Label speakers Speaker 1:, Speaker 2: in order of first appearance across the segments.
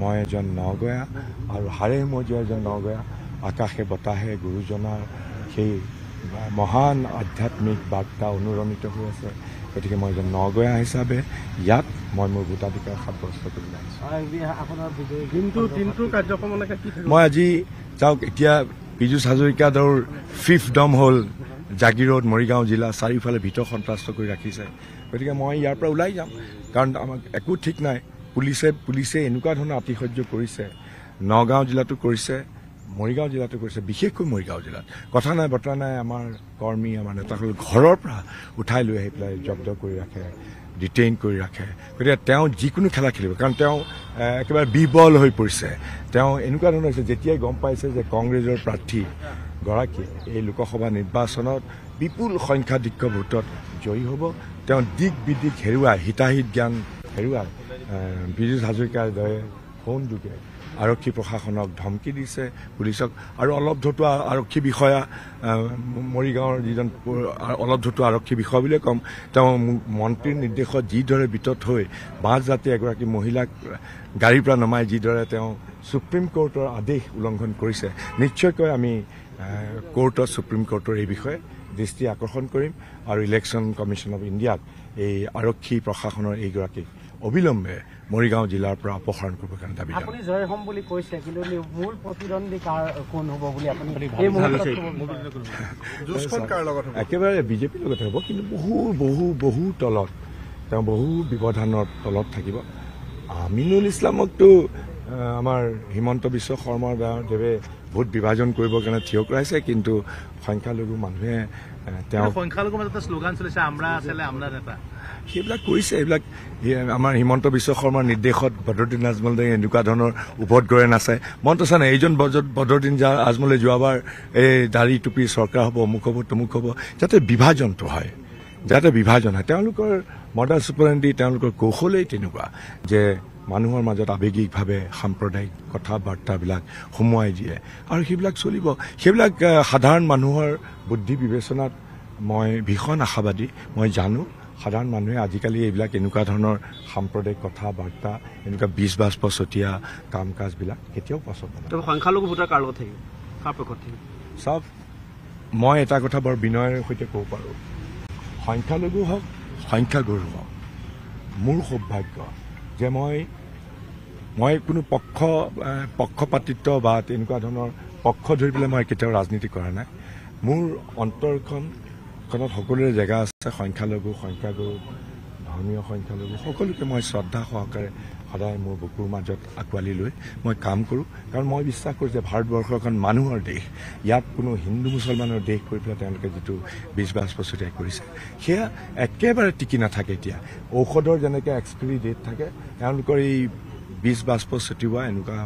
Speaker 1: মই এজন নগয়া আৰু হাৰে মজু এজন নগয়া আকাশে বতাহে গুৰুজনাৰ সেই মহান আধ্যাত্মিক বাৰ্তা অনুৰণিত হৈ আছে গতিকে মই এজন নগয়া হিচাপে ইয়াত মই মোৰ ভোটাধিকাৰ সাব্যস্ত কৰি
Speaker 2: আহিছো মই
Speaker 1: আজি চাওক এতিয়া পীযুষ হাজৰিকা দৌৰ ফিফ ডম হ'ল জাগীৰোড মৰিগাঁও জিলা চাৰিওফালে ভিতৰ সন্ত্ৰাস্ত কৰি ৰাখিছে গতিকে মই ইয়াৰ পৰা ওলাই যাম কাৰণ আমাক একো ঠিক নাই পুলিচে পুলিচে এনেকুৱা ধৰণৰ আতিশয্য কৰিছে নগাঁও জিলাতো কৰিছে মৰিগাঁও জিলাতো কৰিছে বিশেষকৈ মৰিগাঁও জিলাত কথা নাই বতৰা নাই আমাৰ কৰ্মী আমাৰ নেতাসকল ঘৰৰ পৰা উঠাই লৈ আহি পেলাই জব্দ কৰি ৰাখে ডিটেইন কৰি ৰাখে গতিকে তেওঁ যিকোনো খেলা খেলিব কাৰণ তেওঁ একেবাৰে বিবল হৈ পৰিছে তেওঁ এনেকুৱা ধৰণৰ হৈছে যেতিয়াই গম পাইছে যে কংগ্ৰেছৰ প্ৰাৰ্থীগৰাকীয়ে এই লোকসভা নিৰ্বাচনত বিপুল সংখ্যাধিক্য ভোটত জয়ী হ'ব তেওঁ দিক বিদিক হেৰুৱাই হিতাহিত জ্ঞান হেৰুৱাই বিজু হাজৰিকাৰ দৰে ফোনযোগে আৰক্ষী প্ৰশাসনক ধমকি দিছে পুলিচক আৰু অলপ ধতুৱা আৰক্ষী বিষয়া মৰিগাঁৱৰ যিজন অলপ ধতুৱা আৰক্ষী বিষয়া বুলিয়ে ক'ম তেওঁ মন্ত্ৰীৰ নিৰ্দেশত যিদৰে বিতত হৈ বাছ যাত্ৰী এগৰাকী মহিলাক গাড়ীৰ পৰা নমাই যিদৰে তেওঁ ছুপ্ৰিম কোৰ্টৰ আদেশ উলংঘন কৰিছে নিশ্চয়কৈ আমি কোৰ্টত ছুপ্ৰিম কোৰ্টৰ এই বিষয়ে দৃষ্টি আকৰ্ষণ কৰিম আৰু ইলেকশ্যন কমিশ্যন অৱ ইণ্ডিয়াক এই আৰক্ষী প্ৰশাসনৰ এইগৰাকীক অবিলম্বে মৰিগাঁও জিলাৰ পৰা অপসাৰণ কৰিবৰ কাৰণে দাবী
Speaker 2: জয় হ'ম বুলি কৈছে কিন্তু মূল প্ৰতিদ্বন্দ্বী কোন হ'ব বুলি আপুনি
Speaker 1: একেবাৰে বিজেপিৰ লগত হ'ব কিন্তু বহু বহু বহু তলত তেওঁ বহু ব্যৱধানৰ তলত থাকিব আমিনুল ইছলামকতো আমাৰ হিমন্ত বিশ্ব শৰ্মাৰ দেৱে ভোট বিভাজন কৰিবৰ কাৰণে থিয় কৰাইছে কিন্তু সংখ্যালঘু মানুহে তেওঁ
Speaker 2: সংখ্যালঘু মাজতে শ্লোগান চলিছে আমাৰ আছিলে আমাৰ নেতা
Speaker 1: সেইবিলাক কৰিছে এইবিলাক আমাৰ হিমন্ত বিশ্ব শৰ্মাৰ নিৰ্দেশত বদৰুদ্দিন আজমলদাৰী এনেকুৱা ধৰণৰ ওপৰত গৈ নাচে মনটো চানে এইজন বদৰুদ্দিন আজমলে যোৱাবাৰ এই দাৰি টুপি চৰকাৰ হ'ব অমুক হ'ব তমুক হ'ব যাতে বিভাজনটো হয় যাতে বিভাজন হয় তেওঁলোকৰ মডাৰ চুপাৰেণ্ডি তেওঁলোকৰ কৌশলেই তেনেকুৱা যে মানুহৰ মাজত আৱেগিকভাৱে সাম্প্ৰদায়িক কথা বাৰ্তাবিলাক সোমোৱাই দিয়ে আৰু সেইবিলাক চলিব সেইবিলাক সাধাৰণ মানুহৰ বুদ্ধি বিবেচনাত মই ভীষণ আশাবাদী মই জানো সাধাৰণ মানুহে আজিকালি এইবিলাক এনেকুৱা ধৰণৰ সাম্প্ৰদায়িক কথা বাৰ্তা এনেকুৱা বিজ বাজ পচতীয়া কাম কাজবিলাক কেতিয়াও পচন্দ নাই সংখ্যালঘু ভোটাৰ কাৰ লগত থাকিব চব মই এটা কথা বৰ বিনয়ৰ সৈতে ক'ব পাৰোঁ সংখ্যালঘু হওক সংখ্যাগুৰু হওক মোৰ সৌভাগ্য যে মই মই কোনো পক্ষ পক্ষপাতিত্ব বা তেনেকুৱা ধৰণৰ পক্ষ ধৰি পেলাই মই কেতিয়াও ৰাজনীতি কৰা নাই মোৰ অন্তৰখন দেশখনত সকলোৰে জেগা আছে সংখ্যালঘু সংখ্যাগুৰু ধৰ্মীয় সংখ্যালঘু সকলোকে মই শ্ৰদ্ধা সহকাৰে সদায় মোৰ বুকুৰ মাজত আঁকোৱালি লৈ মই কাম কৰোঁ কাৰণ মই বিশ্বাস কৰোঁ যে ভাৰতবৰ্ষ এখন মানুহৰ দেশ ইয়াত কোনো হিন্দু মুছলমানৰ দেশ কৰি পেলাই তেওঁলোকে যিটো বিছ বাইছ বছৰীয়া কৰিছে সেয়া একেবাৰে টিকি নাথাকে এতিয়া ঔষধৰ যেনেকৈ এক্সপিৰি ডেট থাকে তেওঁলোকৰ এই বিছ বাছ পৰ ছটিওৱা এনেকুৱা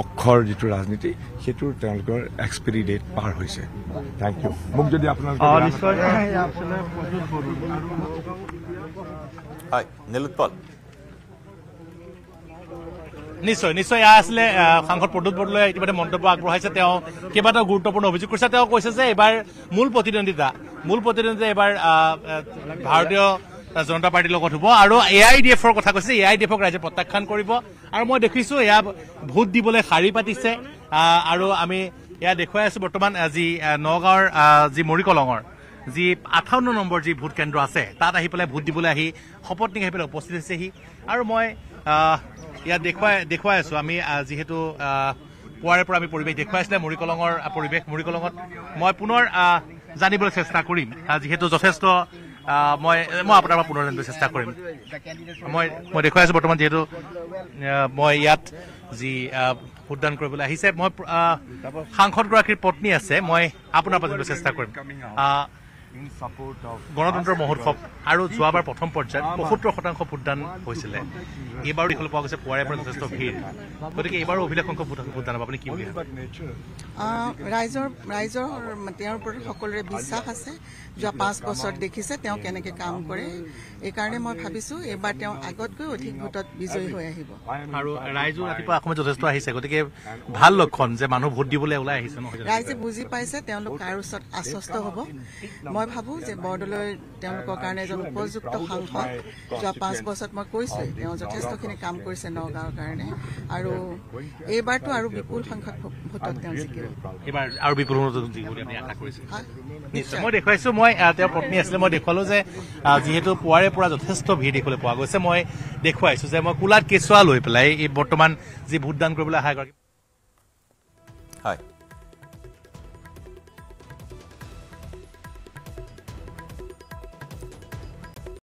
Speaker 1: অক্ষৰ যিটো ৰাজনীতি সেইটো তেওঁলোকৰ এক্সপিৰি ডেট পাৰ হৈছে থেংক ইউ মোক যদি
Speaker 2: নিশ্চয় নিশ্চয় এয়া আছিলে সাংসদ প্ৰদ্যুৎ বৰদলৈ ইতিমধ্যে মন্তব্য আগবঢ়াইছে তেওঁ কেইবাটাও গুৰুত্বপূৰ্ণ অভিযোগ কৰিছে তেওঁ কৈছে যে এইবাৰ মূল প্ৰতিদ্বন্দ্বিতা মূল প্ৰতিদ্বন্দ্বিতা এইবাৰ ভাৰতীয় জনতা পাৰ্টিৰ লগত হ'ব আৰু এ আই ডি এফৰ কথা কৈছে এ আই ডি এফক ৰাইজে প্ৰত্যাখ্যান কৰিব আৰু মই দেখিছোঁ এয়া ভোট দিবলৈ শাৰী পাতিছে আৰু আমি এয়া দেখুৱাই আছোঁ বৰ্তমান যি নগাঁৱৰ যি মৰিকলঙৰ যি আঠাৱন্ন নম্বৰ যি ভোট কেন্দ্ৰ আছে তাত আহি পেলাই ভোট দিবলৈ আহি শপত নিগ আহি পেলাই উপস্থিত হৈছেহি আৰু মই ইয়াত দেখুৱাই দেখুৱাই আছোঁ আমি যিহেতু পুৱাৰে পৰা আমি পৰিৱেশ দেখুৱাইছিলে মৰিকলঙৰ পৰিৱেশ মৰিকলঙত মই পুনৰ জানিবলৈ চেষ্টা কৰিম যিহেতু যথেষ্ট মই মই আপোনাৰ পৰা পুনৰ চেষ্টা কৰিম মই মই দেখুৱাই আছোঁ বৰ্তমান যিহেতু মই ইয়াত যি ভোটদান কৰিবলৈ আহিছে মই সাংসদগৰাকীৰ পত্নী আছে মই আপোনাৰ পৰা চেষ্টা কৰিম
Speaker 1: গণতন্ত্ৰ মহোৎসৱ আৰু যোৱাবাৰ
Speaker 2: প্ৰথম পৰ্যায়ত পঁসত্তৰ শতাংশ ভোটদান হৈছিলে এইবাৰো দেখিবলৈ পোৱা গৈছে পুৱাৰে পৰা যথেষ্ট ভিৰ গতিকে এইবাৰো অভিলেখ সংখ্যক ভোটদান হ'ব কি বুলি তেওঁৰ ওপৰত সকলোৰে বিশ্বাস আছে যোৱা পাঁচ বছৰত দেখিছে তেওঁ কেনেকৈ কাম কৰে এইকাৰণে মই ভাবিছোঁ এইবাৰ তেওঁ আগতকৈ অধিক ভোটত বিজয়ী হৈ আহিব আৰু ৰাইজো ৰাতিপুৱা যথেষ্ট আহিছে গতিকে ভাল লক্ষণ যে মানুহ ভোট দিবলৈ ওলাই আহিছে ৰাইজে বুজি পাইছে তেওঁলোক কাৰ ওচৰত আশ্বস্ত হ'ব মই ভাবোঁ যে বৰদলৈ তেওঁলোকৰ কাৰণে এজন উপযুক্ত সাংসদ যোৱা পাঁচ বছৰত মই কৈছোঁৱেই তেওঁ যথেষ্টখিনি কাম কৰিছে নগাঁৱৰ কাৰণে আৰু এইবাৰতো আৰু বিপুল সংখ্যক ভোটত তেওঁ নিশ্চয় মই দেখুৱাইছোঁ মই তেওঁৰ পত্নী আছিলে মই দেখুৱালোঁ যে যিহেতু পুৱাৰে পৰা যথেষ্ট ভিৰ দেখিবলৈ পোৱা গৈছে মই দেখুৱাইছোঁ যে মই কোলাত কেঁচুৱা লৈ পেলাই এই বৰ্তমান যি ভোটদান কৰিবলৈ অহা হয়